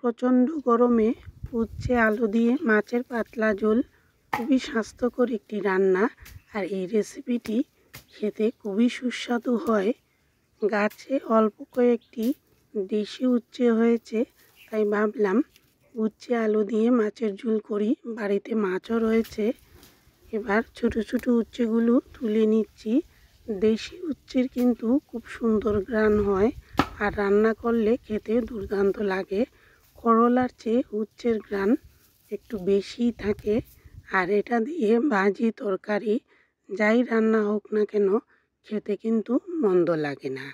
প্রচণ্ড গরমে উচ্ছে আলু দিয়ে মাছের পাতলা ঝোল খুবই স্বাস্থ্যকর একটি রান্না আর এই রেসিপিটি খেতে খুবই সুস্বাদু হয় গাছে অল্প কয়েকটি দেশি উচ্ছে হয়েছে তাই ভাবলাম উচ্ছে আলু দিয়ে মাছের ঝুল করি বাড়িতে মাছও রয়েছে এবার ছোট ছোট উচ্ছেগুলো তুলে নিচ্ছি দেশি উচ্ছের কিন্তু খুব সুন্দর গ্রান হয় আর রান্না করলে খেতে দুর্দান্ত লাগে করলার চেয়ে উচ্ছের গ্রান একটু বেশি থাকে আর এটা দিয়ে ভাজি তরকারি যাই রান্না হোক না কেন খেতে কিন্তু মন্দ লাগে না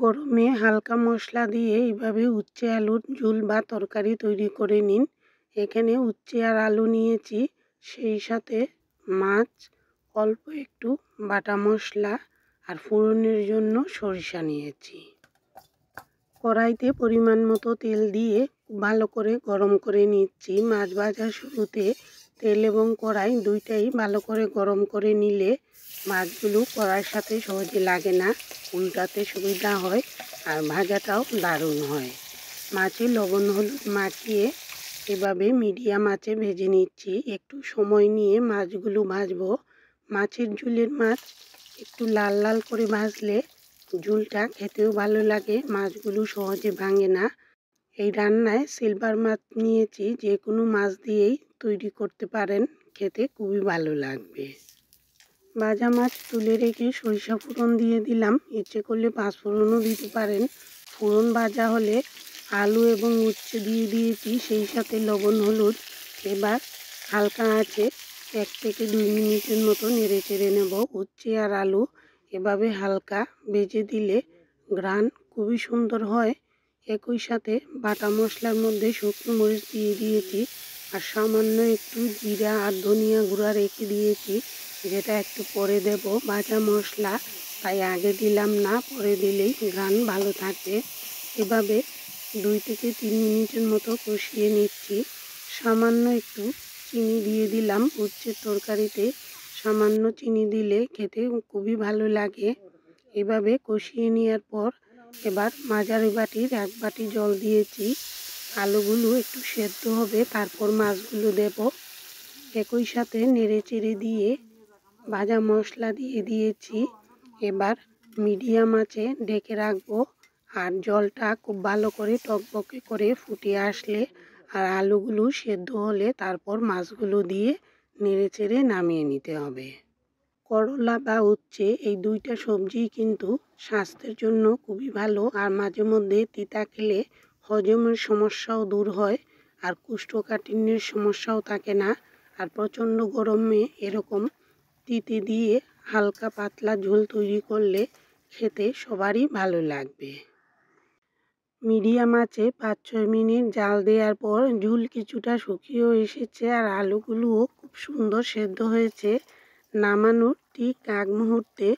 গরমে হালকা মশলা দিয়ে এইভাবে উচ্ছে আলুর ঝুল বা তরকারি তৈরি করে নিন এখানে উচ্ছে আর আলু নিয়েছি সেই সাথে মাছ অল্প একটু বাটা মশলা আর ফোড়নের জন্য সরিষা নিয়েছি কড়াইতে পরিমাণ মতো তেল দিয়ে ভালো করে গরম করে নিচ্ছি মাছ ভাজার শুরুতে তেল এবং কড়াই দুইটাই ভালো করে গরম করে নিলে মাছগুলো কড়াইয়ের সাথে সহজে লাগে না উল্টাতে সুবিধা হয় আর ভাজাটাও দারুণ হয় মাছে লবণ হলুদ মাখিয়ে এভাবে মিডিয়াম মাছে ভেজে নিচ্ছি একটু সময় নিয়ে মাছগুলো ভাজবো মাছের ঝুলের মাছ একটু লাল লাল করে ভাজলে ঝুলটা খেতেও ভালো লাগে মাছগুলো সহজে ভাঙে না এই রান্নায় সিলভার মাছ নিয়েছি যে কোনো মাছ দিয়েই তৈরি করতে পারেন খেতে খুবই ভালো লাগবে ভাজা মাছ তুলে রেখে সরিষা ফোড়ন দিয়ে দিলাম ইচ্ছে করলে পাঁচ ফোড়নও দিতে পারেন ফোড়ন ভাজা হলে আলু এবং উচ্ছে দিয়ে দিয়েছি সেই সাথে লবণ হলুদ এবার হালকা আছে এক থেকে দুই মিনিটের মতো নেড়ে চেড়ে নেব উচ্ছে আর আলু এভাবে হালকা ভেজে দিলে গ্রান খুবই সুন্দর হয় একই সাথে বাটা মশলার মধ্যে শুকনো মরিচ দিয়ে দিয়েছি আর সামান্য একটু জিরা আর ধনিয়া গুঁড়া রেখে দিয়েছি যেটা একটু পরে দেব ভাজা মশলা তাই আগে দিলাম না পরে দিলেই গ্রান ভালো থাকবে এভাবে দুই থেকে তিন মিনিটের মতো কষিয়ে নিচ্ছি সামান্য একটু চিনি দিয়ে দিলাম উচ্ছের তরকারিতে সামান্য চিনি দিলে খেতে খুবই ভালো লাগে এভাবে কষিয়ে নেওয়ার পর এবার মাঝারি বাটির এক বাটি জল দিয়েছি আলুগুলো একটু সেদ্ধ হবে তারপর মাছগুলো দেব একই সাথে নেড়ে চেড়ে দিয়ে ভাজা মশলা দিয়ে দিয়েছি এবার মিডিয়াম আঁচে ডেকে রাখবো আর জলটা খুব ভালো করে টকবকে করে ফুটে আসলে আর আলুগুলো সেদ্ধ হলে তারপর মাছগুলো দিয়ে নেড়ে চেড়ে নামিয়ে নিতে হবে করলা বা উচ্ছে এই দুইটা সবজি কিন্তু স্বাস্থ্যের জন্য খুবই ভালো আর মাঝে মধ্যে তিতা খেলে হজমের সমস্যাও দূর হয় আর কুষ্ঠকাঠিন্যের সমস্যাও থাকে না আর প্রচণ্ড গরমে এরকম তিতে দিয়ে হালকা পাতলা ঝোল তৈরি করলে খেতে সবারই ভালো লাগবে মিডিয়াম আছে পাঁচ ছয় মিনিট জাল দেওয়ার পর ঝুল কিছুটা শুকিয়েও এসেছে আর আলুগুলোও খুব সুন্দর সেদ্ধ হয়েছে নামানোর ঠিক আগ মুহূর্তে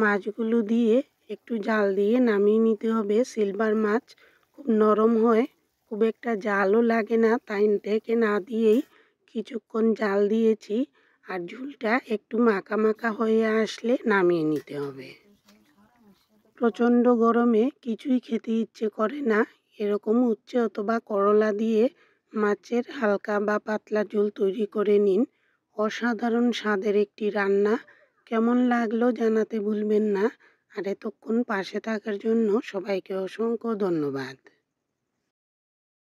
মাছগুলো দিয়ে একটু জাল দিয়ে নামিয়ে নিতে হবে সিলভার মাছ খুব নরম হয় খুব একটা জালও লাগে না তাই ঢেকে না দিয়েই কিছুক্ষণ জাল দিয়েছি আর ঝুলটা একটু মাখা মাখা হয়ে আসলে নামিয়ে নিতে হবে প্রচণ্ড গরমে কিছুই খেতে ইচ্ছে করে না এরকম উচ্ছে অথবা করলা দিয়ে মাছের হালকা বা পাতলা ঝোল তৈরি করে নিন অসাধারণ স্বাদের একটি রান্না কেমন লাগলো জানাতে ভুলবেন না আর এতক্ষণ পাশে থাকার জন্য সবাইকে অসংখ্য ধন্যবাদ